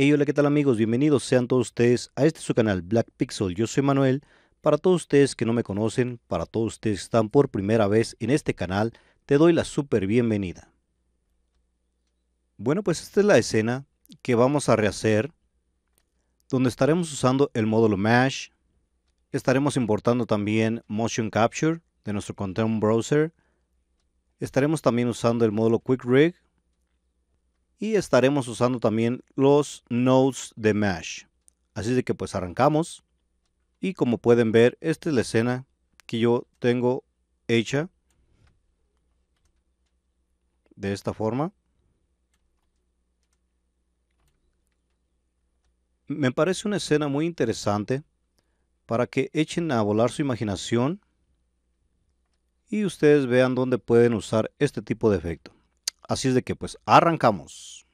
Hey, hola, ¿qué tal amigos? Bienvenidos sean todos ustedes a este su canal Black Pixel. Yo soy Manuel. Para todos ustedes que no me conocen, para todos ustedes que están por primera vez en este canal, te doy la super bienvenida. Bueno, pues esta es la escena que vamos a rehacer, donde estaremos usando el módulo Mesh. Estaremos importando también Motion Capture de nuestro Content Browser. Estaremos también usando el módulo Quick Rig y estaremos usando también los nodes de Mesh. Así de que pues arrancamos y como pueden ver esta es la escena que yo tengo hecha de esta forma. Me parece una escena muy interesante para que echen a volar su imaginación y ustedes vean dónde pueden usar este tipo de efecto. Así es de que pues arrancamos.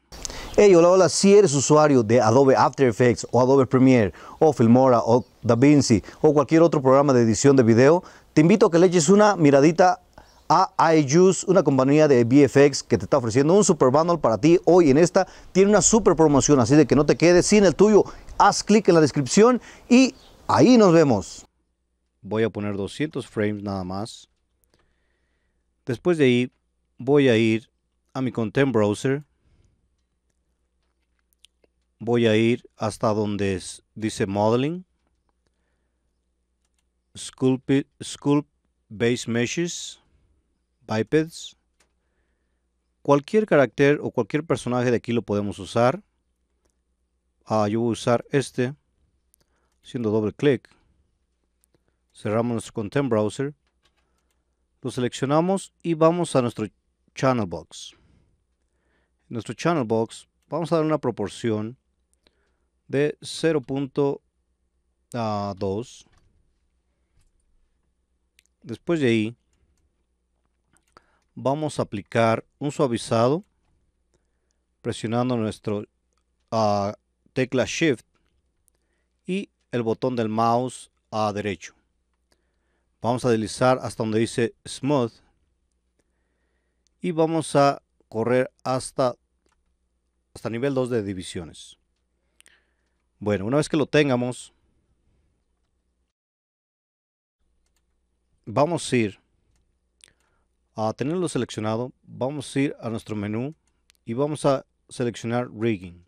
Hey, hola, hola, si eres usuario de Adobe After Effects o Adobe Premiere o Filmora o DaVinci o cualquier otro programa de edición de video, te invito a que le eches una miradita a iJuice, una compañía de VFX que te está ofreciendo un super bundle para ti hoy en esta. Tiene una super promoción, así de que no te quedes sin el tuyo. Haz clic en la descripción y ahí nos vemos. Voy a poner 200 frames nada más. Después de ahí voy a ir a mi content browser. Voy a ir hasta donde dice modeling. Sculpt, sculpt base meshes, bipeds. Cualquier carácter o cualquier personaje de aquí lo podemos usar. Ah, yo voy a usar este haciendo doble clic. Cerramos nuestro content browser. Lo seleccionamos y vamos a nuestro channel box nuestro channel box, vamos a dar una proporción de 0.2. Ah, Después de ahí, vamos a aplicar un suavizado presionando nuestro ah, tecla Shift y el botón del mouse a derecho. Vamos a deslizar hasta donde dice Smooth y vamos a correr hasta hasta nivel 2 de divisiones. Bueno, una vez que lo tengamos, vamos a ir a tenerlo seleccionado, vamos a ir a nuestro menú y vamos a seleccionar rigging.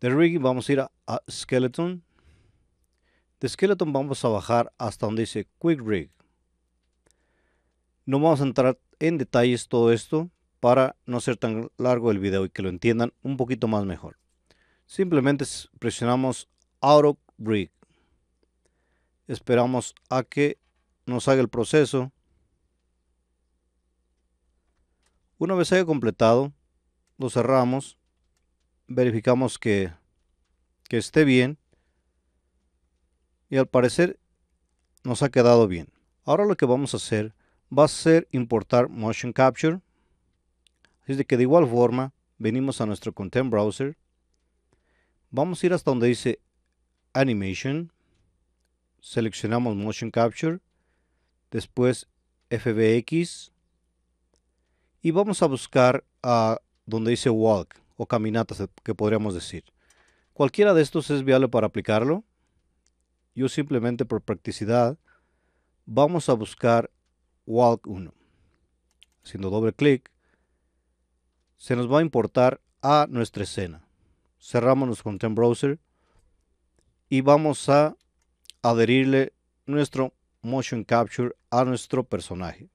De rigging vamos a ir a, skeleton. De skeleton vamos a bajar hasta donde dice quick rig. No vamos a entrar en detalles todo esto, para no ser tan largo el video y que lo entiendan un poquito más mejor. Simplemente presionamos Auto brick Esperamos a que nos haga el proceso. Una vez haya completado, lo cerramos, verificamos que, que esté bien y al parecer nos ha quedado bien. Ahora lo que vamos a hacer va a ser importar Motion Capture es de que de igual forma venimos a nuestro content browser, vamos a ir hasta donde dice animation, seleccionamos motion capture, después FBX y vamos a buscar a donde dice walk o caminatas eh, que podríamos decir. Cualquiera de estos es viable para aplicarlo. Yo simplemente por practicidad vamos a buscar walk 1. Haciendo doble clic se nos va a importar a nuestra escena. Cerramos con Content Browser y vamos a adherirle nuestro Motion Capture a nuestro personaje.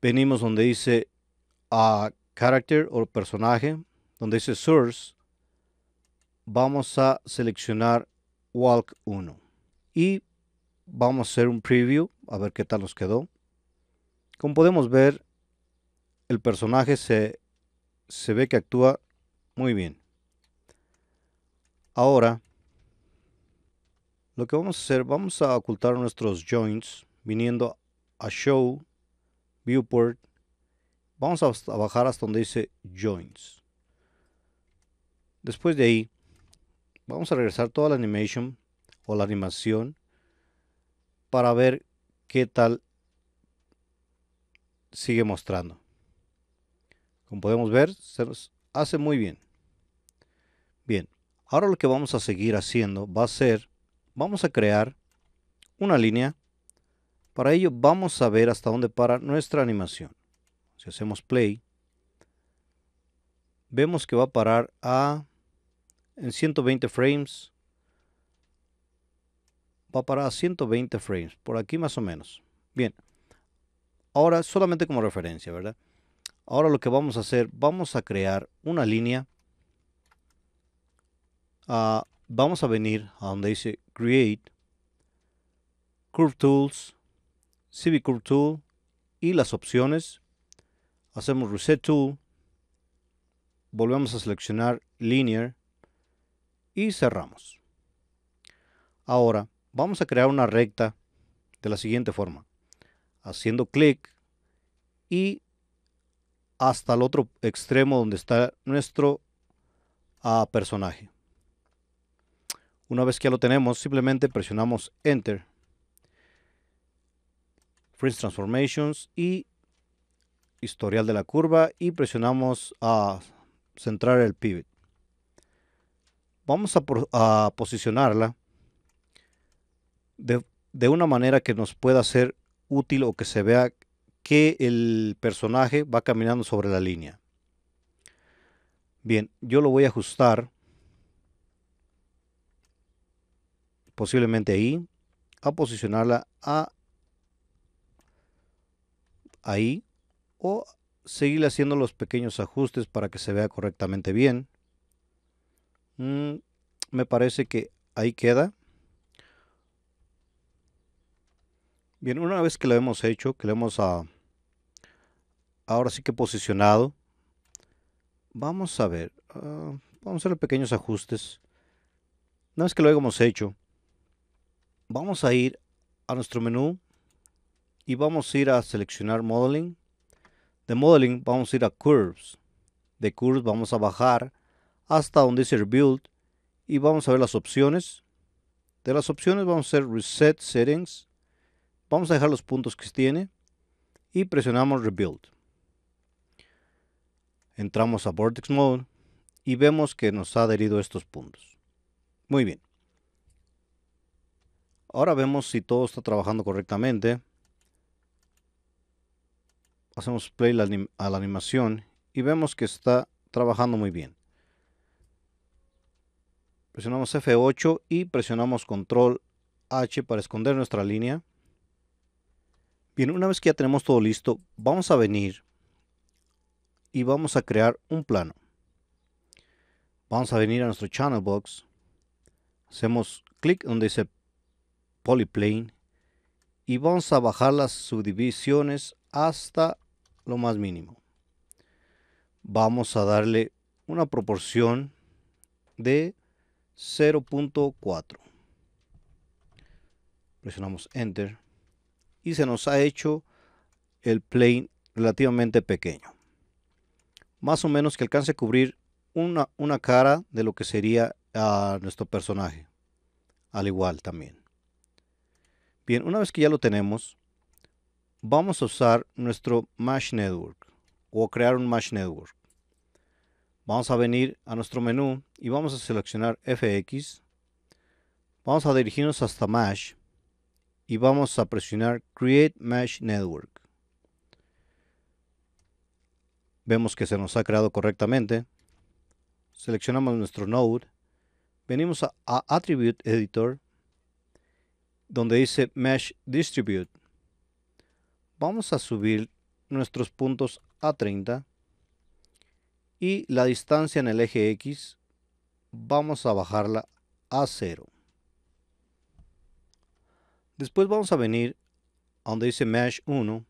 Venimos donde dice a Character o personaje, donde dice Source. Vamos a seleccionar Walk 1 y vamos a hacer un preview a ver qué tal nos quedó. Como podemos ver, el personaje se se ve que actúa muy bien. Ahora, lo que vamos a hacer, vamos a ocultar nuestros joints viniendo a Show, Viewport. Vamos a bajar hasta donde dice Joints. Después de ahí, vamos a regresar toda la animation o la animación para ver qué tal sigue mostrando. Como podemos ver, se nos hace muy bien. Bien, ahora lo que vamos a seguir haciendo va a ser, vamos a crear una línea. Para ello vamos a ver hasta dónde para nuestra animación. Si hacemos play, vemos que va a parar a en 120 frames. Va a parar a 120 frames, por aquí más o menos. Bien, ahora solamente como referencia, ¿verdad? Ahora lo que vamos a hacer, vamos a crear una línea. Ah, vamos a venir a donde dice Create, Curve Tools, CV Curve Tool y las opciones. Hacemos Reset Tool, volvemos a seleccionar Linear y cerramos. Ahora vamos a crear una recta de la siguiente forma. Haciendo clic y hasta el otro extremo donde está nuestro ah, personaje. Una vez que ya lo tenemos, simplemente presionamos Enter, Freeze Transformations y historial de la curva y presionamos a centrar el pivot. Vamos a, posicionarla de, una manera que nos pueda ser útil o que se vea que el personaje va caminando sobre la línea. Bien, yo lo voy a ajustar posiblemente ahí, a posicionarla a ahí o seguir haciendo los pequeños ajustes para que se vea correctamente bien. Mm, me parece que ahí queda. Bien, una vez que lo hemos hecho, que lo hemos ah, ahora sí que posicionado, vamos a ver, ah, vamos a hacer pequeños ajustes. Una vez que lo hayamos hecho, vamos a ir a nuestro menú y vamos a ir a seleccionar Modeling. De Modeling vamos a ir a Curves. De Curves vamos a bajar hasta donde dice Rebuild y vamos a ver las opciones. De las opciones vamos a hacer Reset Settings Vamos a dejar los puntos que tiene y presionamos Rebuild. Entramos a Vortex Mode y vemos que nos ha adherido estos puntos. Muy bien. Ahora vemos si todo está trabajando correctamente. Hacemos play a la animación y vemos que está trabajando muy bien. Presionamos F8 y presionamos Control H para esconder nuestra línea. Bien, una vez que ya tenemos todo listo, vamos a venir y vamos a crear un plano. Vamos a venir a nuestro channel box. Hacemos clic donde dice polyplane y vamos a bajar las subdivisiones hasta lo más mínimo. Vamos a darle una proporción de 0.4. Presionamos Enter y se nos ha hecho el plane relativamente pequeño. Más o menos que alcance a cubrir una, una cara de lo que sería a ah, nuestro personaje. Al igual también. Bien, una vez que ya lo tenemos, vamos a usar nuestro MASH Network o crear un MASH Network. Vamos a venir a nuestro menú y vamos a seleccionar FX. Vamos a dirigirnos hasta Mesh y vamos a presionar Create Mesh Network. Vemos que se nos ha creado correctamente. Seleccionamos nuestro node. Venimos a, Attribute Editor, donde dice Mesh Distribute. Vamos a subir nuestros puntos a 30 y la distancia en el eje X vamos a bajarla a 0. Después vamos a venir a donde dice Mesh 1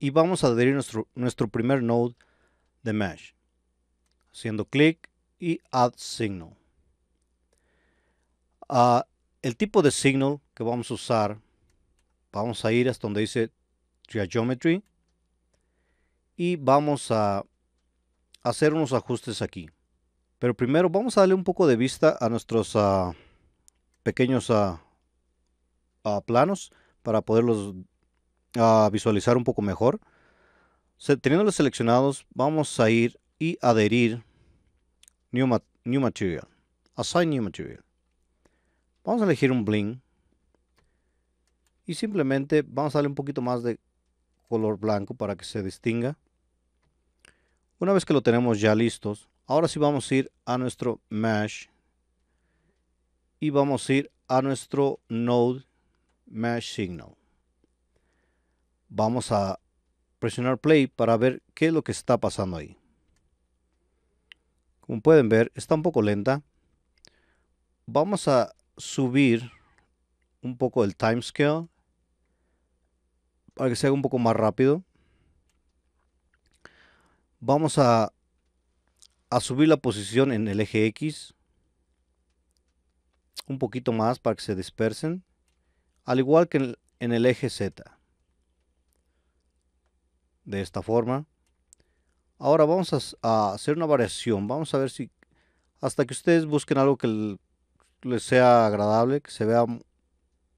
y vamos a adherir nuestro, nuestro primer node de Mesh. Haciendo clic y Add Signal. Ah, el tipo de signal que vamos a usar, vamos a ir hasta donde dice Geometry y vamos a hacer unos ajustes aquí. Pero primero vamos a darle un poco de vista a nuestros ah, pequeños ah, planos para poderlos ah, visualizar un poco mejor. teniéndolos seleccionados, vamos a ir y adherir New, new Material. Assign New Material. Vamos a elegir un bling. Y simplemente vamos a darle un poquito más de color blanco para que se distinga. Una vez que lo tenemos ya listos, ahora sí vamos a ir a nuestro mesh y vamos a ir a nuestro node Mesh Signal. Vamos a presionar play para ver qué es lo que está pasando ahí. Como pueden ver, está un poco lenta. Vamos a subir un poco el Scale para que sea un poco más rápido. Vamos a, a subir la posición en el eje X un poquito más para que se dispersen al igual que en el eje Z. De esta forma. Ahora vamos a, hacer una variación. Vamos a ver si hasta que ustedes busquen algo que les sea agradable, que se mm,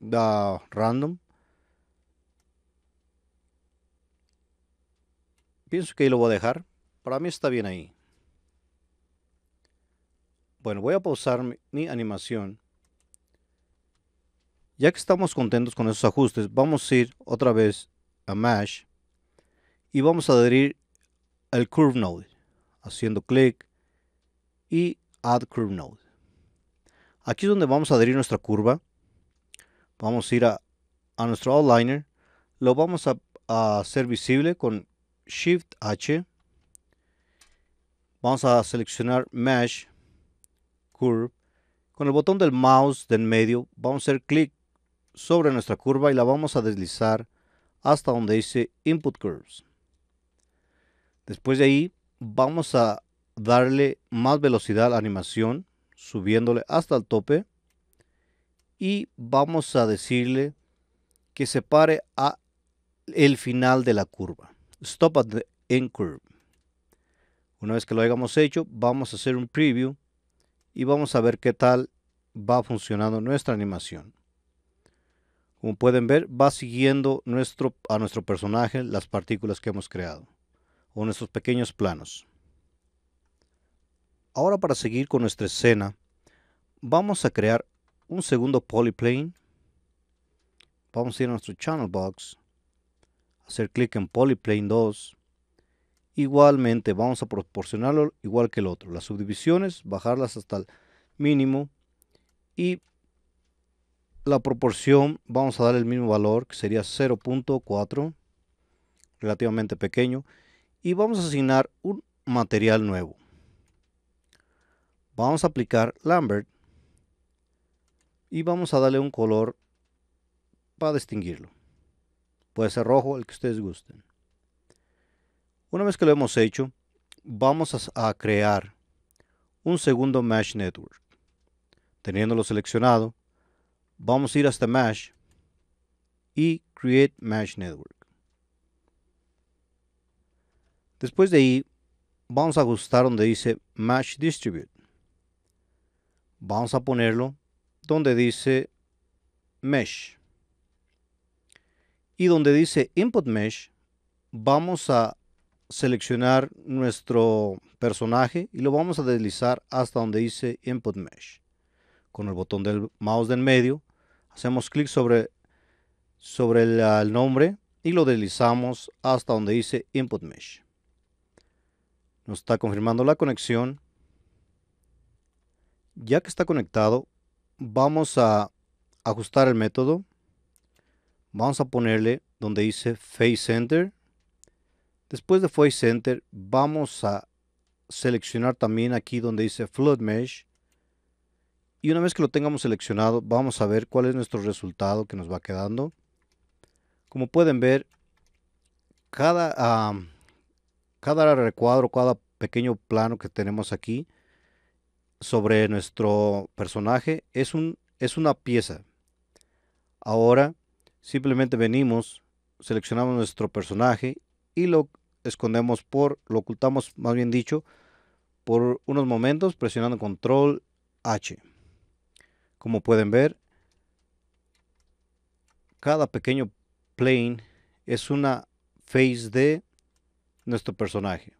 vea random. Pienso que ahí lo voy a dejar. Para mí está bien ahí. Bueno, voy a pausar mi animación ya que estamos contentos con esos ajustes, vamos a ir otra vez a Mesh y vamos a adherir el Curve Node, haciendo clic y Add Curve Node. Aquí es donde vamos a adherir nuestra curva. Vamos a ir a, nuestro Outliner. Lo vamos a, a hacer visible con Shift H. Vamos a seleccionar Mesh, Curve. Con el botón del mouse del medio vamos a hacer clic sobre nuestra curva y la vamos a deslizar hasta donde dice Input Curves. Después de ahí vamos a darle más velocidad a la animación, subiéndole hasta el tope y vamos a decirle que se pare a el final de la curva. Stop at the end curve. Una vez que lo hayamos hecho, vamos a hacer un preview y vamos a ver qué tal va funcionando nuestra animación. Como pueden ver, va siguiendo nuestro, a nuestro personaje las partículas que hemos creado o nuestros pequeños planos. Ahora para seguir con nuestra escena, vamos a crear un segundo polyplane. Vamos a ir a nuestro channel box, hacer clic en polyplane 2. Igualmente vamos a proporcionarlo igual que el otro. Las subdivisiones, bajarlas hasta el mínimo y la proporción vamos a dar el mismo valor que sería 0.4 relativamente pequeño y vamos a asignar un material nuevo vamos a aplicar Lambert y vamos a darle un color para distinguirlo puede ser rojo el que ustedes gusten una vez que lo hemos hecho vamos a crear un segundo mesh network teniéndolo seleccionado Vamos a ir hasta Mesh y Create Mesh Network. Después de ahí, vamos a ajustar donde dice Mesh Distribute. Vamos a ponerlo donde dice Mesh. Y donde dice Input Mesh, vamos a seleccionar nuestro personaje y lo vamos a deslizar hasta donde dice Input Mesh. Con el botón del mouse del medio Hacemos clic sobre, sobre el, el nombre y lo deslizamos hasta donde dice Input Mesh. Nos está confirmando la conexión. Ya que está conectado, vamos a ajustar el método. Vamos a ponerle donde dice Face Center. Después de Face Center, vamos a seleccionar también aquí donde dice Flood Mesh y una vez que lo tengamos seleccionado, vamos a ver cuál es nuestro resultado que nos va quedando. Como pueden ver, cada, cada recuadro, cada pequeño plano que tenemos aquí sobre nuestro personaje es, un, es una pieza. Ahora simplemente venimos, seleccionamos nuestro personaje y lo escondemos por, lo ocultamos más bien dicho, por unos momentos presionando control H. Como pueden ver, cada pequeño plane es una face de nuestro personaje.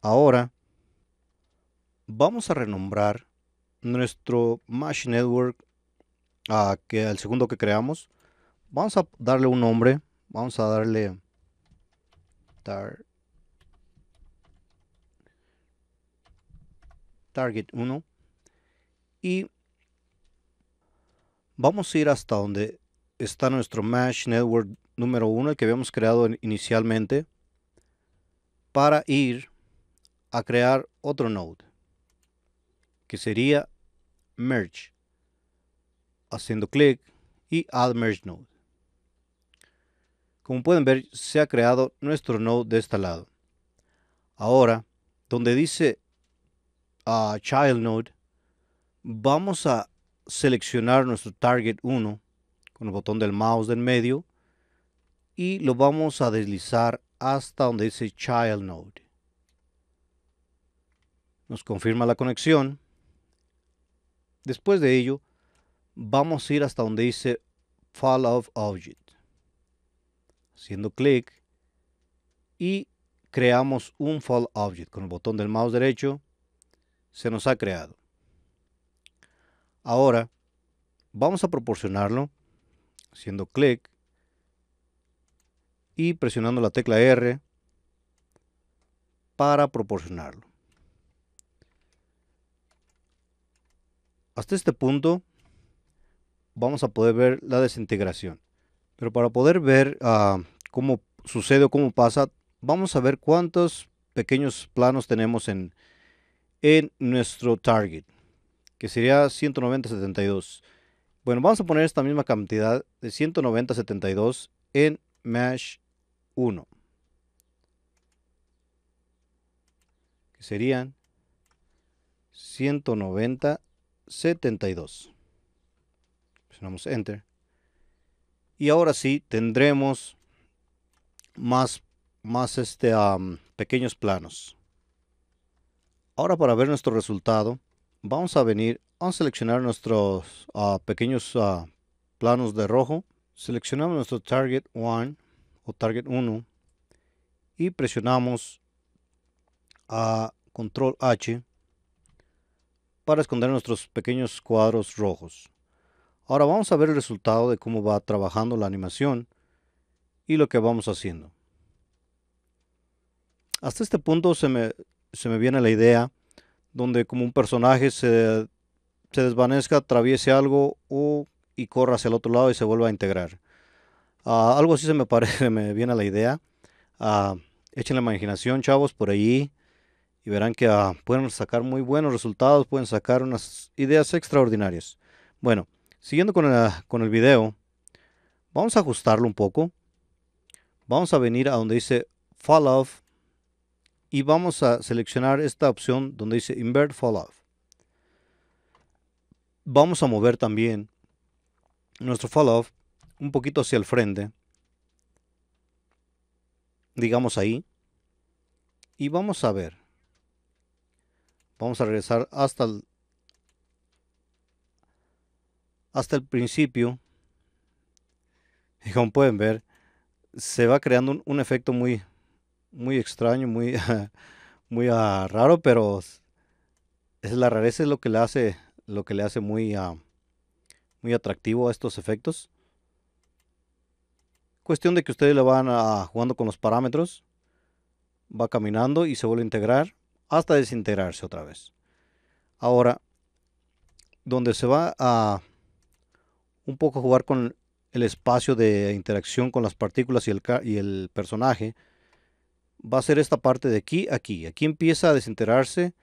Ahora vamos a renombrar nuestro MASH Network que al segundo que creamos. Vamos a darle un nombre. Vamos a darle Target 1 y vamos a ir hasta donde está nuestro Mesh Network número 1, que habíamos creado inicialmente, para ir a crear otro node, que sería Merge, haciendo clic y Add Merge Node. Como pueden ver, se ha creado nuestro node de este lado. Ahora, donde dice ah, Child Node, vamos a seleccionar nuestro target 1 con el botón del mouse del medio y lo vamos a deslizar hasta donde dice Child Node. Nos confirma la conexión. Después de ello, vamos a ir hasta donde dice Fall of Object. Haciendo clic y creamos un Fall Object con el botón del mouse derecho. Se nos ha creado. Ahora vamos a proporcionarlo haciendo clic y presionando la tecla R para proporcionarlo. Hasta este punto vamos a poder ver la desintegración. Pero para poder ver ah, cómo sucede o cómo pasa, vamos a ver cuántos pequeños planos tenemos en, en nuestro target que sería 190.72. Bueno, vamos a poner esta misma cantidad de 190.72 en mesh 1. Que serían 190.72. Presionamos Enter. Y ahora sí tendremos más, más este, pequeños planos. Ahora para ver nuestro resultado, vamos a venir a seleccionar nuestros ah, pequeños ah, planos de rojo. Seleccionamos nuestro Target 1 o Target 1 y presionamos a ah, Control H para esconder nuestros pequeños cuadros rojos. Ahora vamos a ver el resultado de cómo va trabajando la animación y lo que vamos haciendo. Hasta este punto se me, se me viene la idea donde como un personaje se, desvanezca, atraviese algo y corra hacia el otro lado y se vuelva a integrar. Ah, algo así se me parece, me viene a la idea. echen ah, la imaginación, chavos, por allí y verán que ah, pueden sacar muy buenos resultados, pueden sacar unas ideas extraordinarias. Bueno, siguiendo con el, con video, vamos a ajustarlo un poco. Vamos a venir a donde dice Fall Off y vamos a seleccionar esta opción donde dice Invert Falloff. Vamos a mover también nuestro off un poquito hacia el frente, digamos ahí, y vamos a ver. Vamos a regresar hasta el, hasta el principio. Y como pueden ver, se va creando un efecto muy, muy extraño, muy, muy ah, raro, pero es la rareza es lo que le hace, lo que le hace muy, ah, muy atractivo a estos efectos. Cuestión de que ustedes le van a, ah, jugando con los parámetros, va caminando y se vuelve a integrar hasta desintegrarse otra vez. Ahora, donde se va a un poco jugar con el espacio de interacción con las partículas y y el personaje, va a ser esta parte de aquí, aquí. Aquí empieza a desenterarse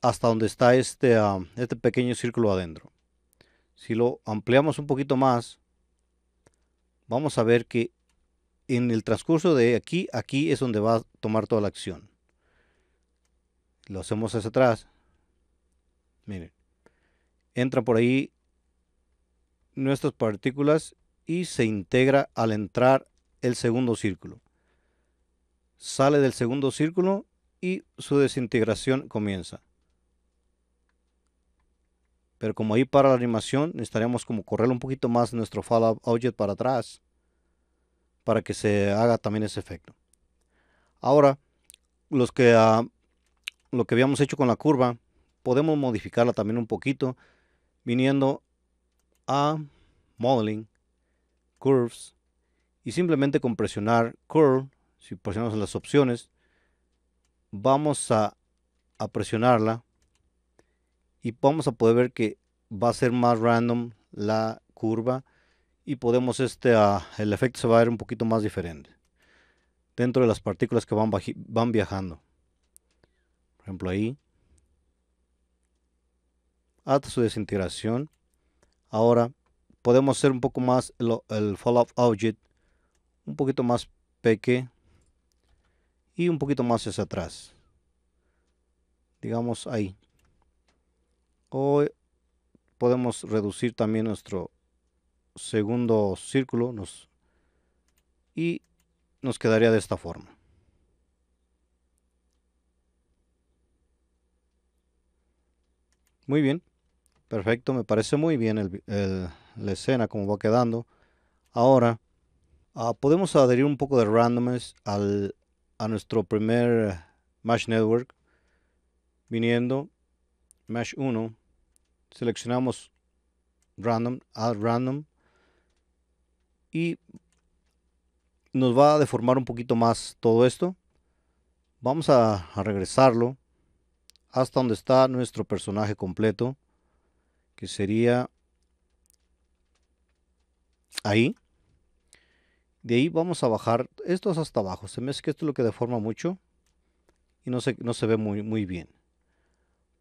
hasta donde está este, este pequeño círculo adentro. Si lo ampliamos un poquito más, vamos a ver que en el transcurso de aquí, aquí es donde va a tomar toda la acción. Lo hacemos hacia atrás. Miren, entra por ahí nuestras partículas y se integra al entrar el segundo círculo sale del segundo círculo y su desintegración comienza. Pero como ahí para la animación, necesitaríamos como correr un poquito más nuestro Fallout Object para atrás. Para que se haga también ese efecto. Ahora, los que, ah, lo que habíamos hecho con la curva, podemos modificarla también un poquito. Viniendo a Modeling, Curves. Y simplemente con presionar Curve si presionamos las opciones, vamos a, presionarla y vamos a poder ver que va a ser más random la curva y podemos este ah, el efecto se va a ver un poquito más diferente dentro de las partículas que van, van viajando por ejemplo ahí hasta su desintegración ahora podemos hacer un poco más el, fallout object un poquito más pequeño y un poquito más hacia atrás. Digamos ahí. O podemos reducir también nuestro segundo círculo y nos quedaría de esta forma. Muy bien, perfecto, me parece muy bien la escena como va quedando. Ahora, ah, podemos adherir un poco de randomness al, a nuestro primer Mesh Network, viniendo Mesh 1, seleccionamos Random, Add Random, y nos va a deformar un poquito más todo esto. Vamos a regresarlo hasta donde está nuestro personaje completo, que sería ahí. De ahí vamos a bajar estos hasta abajo. Se me es que esto es lo que deforma mucho y no se, no se ve muy, muy bien.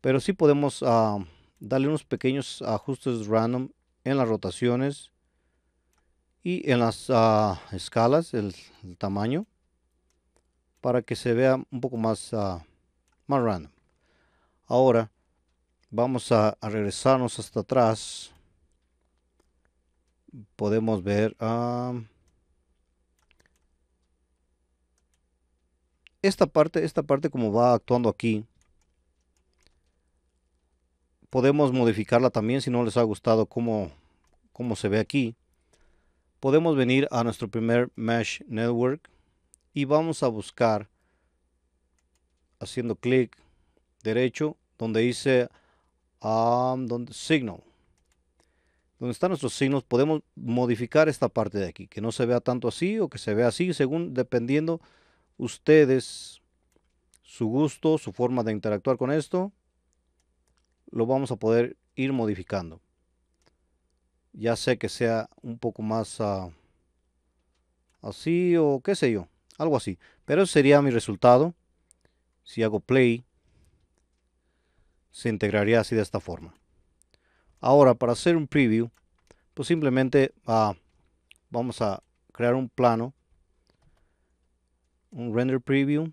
Pero sí podemos ah, darle unos pequeños ajustes random en las rotaciones y en las ah, escalas, el, tamaño, para que se vea un poco más, ah, más random. Ahora vamos a, regresarnos hasta atrás. Podemos ver... esta parte, esta parte como va actuando aquí, podemos modificarla también si no les ha gustado cómo, cómo se ve aquí. Podemos venir a nuestro primer Mesh Network y vamos a buscar haciendo clic derecho donde dice um, donde, Signal. Donde están nuestros signos podemos modificar esta parte de aquí, que no se vea tanto así o que se vea así según dependiendo ustedes su gusto, su forma de interactuar con esto, lo vamos a poder ir modificando. Ya sé que sea un poco más ah, así o qué sé yo, algo así. Pero ese sería mi resultado. Si hago play, se integraría así de esta forma. Ahora, para hacer un preview, pues simplemente ah, vamos a crear un plano un render preview.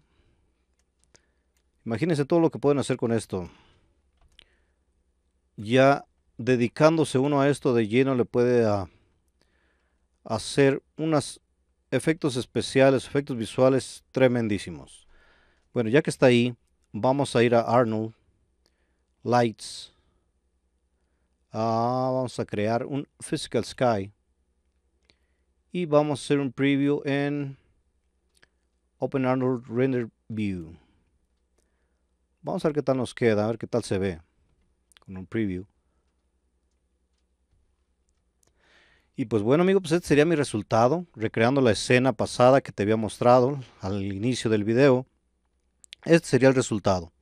Imagínense todo lo que pueden hacer con esto. Ya dedicándose uno a esto de lleno le puede ah, hacer unos efectos especiales, efectos visuales tremendísimos. Bueno, ya que está ahí, vamos a ir a Arnold, Lights. Ah, vamos a crear un Physical Sky. Y vamos a hacer un preview en Open Arnold Render View. Vamos a ver qué tal nos queda, a ver qué tal se ve con un preview. Y pues bueno amigos. pues este sería mi resultado, recreando la escena pasada que te había mostrado al inicio del video. Este sería el resultado.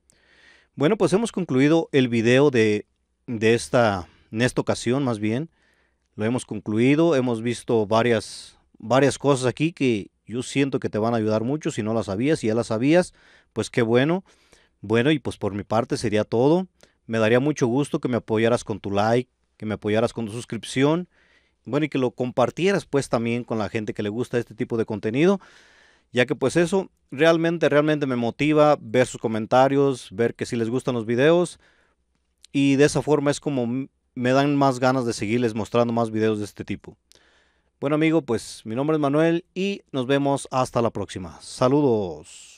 Bueno, pues hemos concluido el video de, de esta, en esta ocasión más bien. Lo hemos concluido, hemos visto varias, varias cosas aquí que, yo siento que te van a ayudar mucho. Si no las sabías, si ya las sabías, pues qué bueno. Bueno, y pues por mi parte sería todo. Me daría mucho gusto que me apoyaras con tu like, que me apoyaras con tu suscripción. Bueno, y que lo compartieras pues también con la gente que le gusta este tipo de contenido. Ya que pues eso realmente, realmente me motiva ver sus comentarios, ver que si les gustan los videos. Y de esa forma es como me dan más ganas de seguirles mostrando más videos de este tipo. Bueno amigo, pues mi nombre es Manuel y nos vemos hasta la próxima. Saludos.